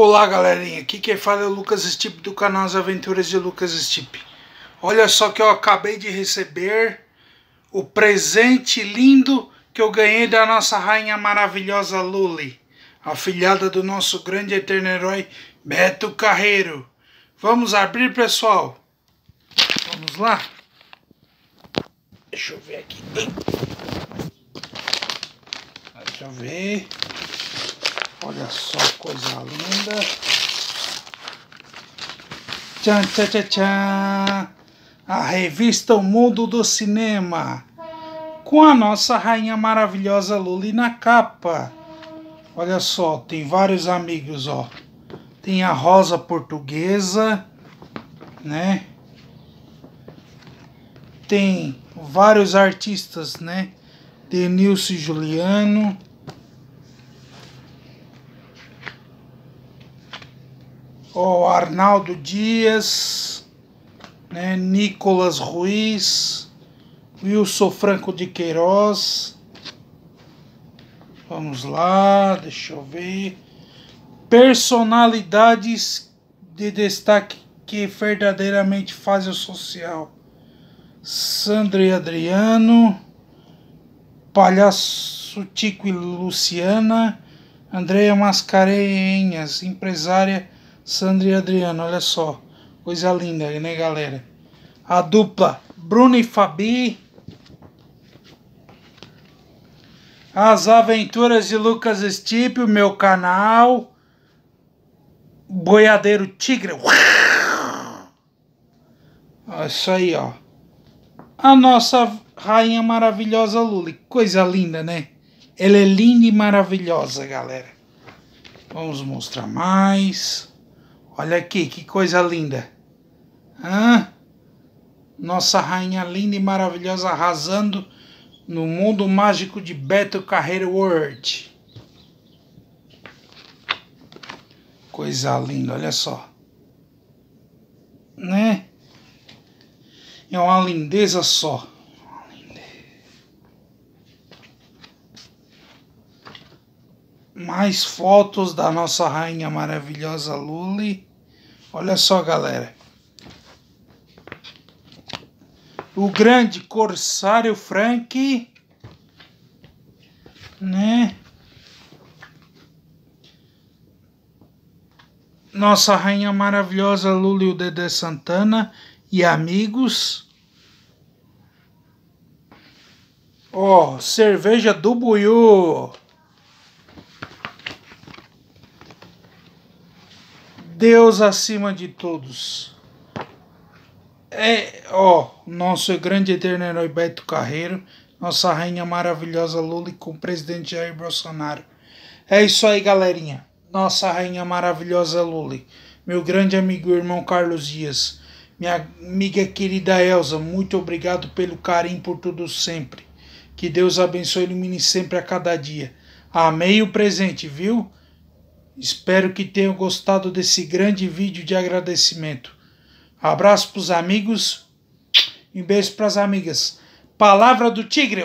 Olá galerinha, aqui quem fala é o Lucas Stipe do canal As Aventuras de Lucas Stipe. Olha só que eu acabei de receber o presente lindo que eu ganhei da nossa rainha maravilhosa Luli, a filhada do nosso grande eterno herói Beto Carreiro. Vamos abrir pessoal? Vamos lá? Deixa eu ver aqui. Deixa eu ver. Olha só coisa linda. Tchan, tchan, tchan, tchan. A revista O Mundo do Cinema. Com a nossa rainha maravilhosa Luli na capa. Olha só, tem vários amigos, ó. Tem a Rosa Portuguesa, né? Tem vários artistas, né? Denilson Juliano, o Arnaldo Dias, né, Nicolas Ruiz, Wilson Franco de Queiroz. Vamos lá, deixa eu ver. Personalidades de destaque que verdadeiramente fazem o social. Sandra e Adriano, Palhaço Tico e Luciana, Andréia Mascarenhas, empresária Sandra e Adriano, olha só. Coisa linda, né, galera? A dupla Bruno e Fabi. As Aventuras de Lucas Stipe, o meu canal. Boiadeiro Tigre. Olha isso aí, ó. A nossa rainha maravilhosa Luli. Coisa linda, né? Ela é linda e maravilhosa, galera. Vamos mostrar mais. Olha aqui, que coisa linda. Hã? Nossa rainha linda e maravilhosa arrasando no mundo mágico de Beto Carreiro World. Coisa linda, olha só. Né? É uma lindeza só. mais fotos da nossa rainha maravilhosa Luli. Olha só, galera. O grande corsário Frank, né? Nossa rainha maravilhosa Lula o Dedé Santana e amigos. Ó, oh, cerveja do Buiú. Deus acima de todos. É, ó, nosso grande eterno herói Beto Carreiro, nossa rainha maravilhosa Lula e com o presidente Jair Bolsonaro. É isso aí, galerinha. Nossa rainha maravilhosa Lula, meu grande amigo e irmão Carlos Dias, minha amiga querida Elsa, muito obrigado pelo carinho por tudo sempre. Que Deus abençoe e ilumine sempre a cada dia. Amei o presente, viu? Espero que tenham gostado desse grande vídeo de agradecimento. Abraço para os amigos e beijo para as amigas. Palavra do Tigre!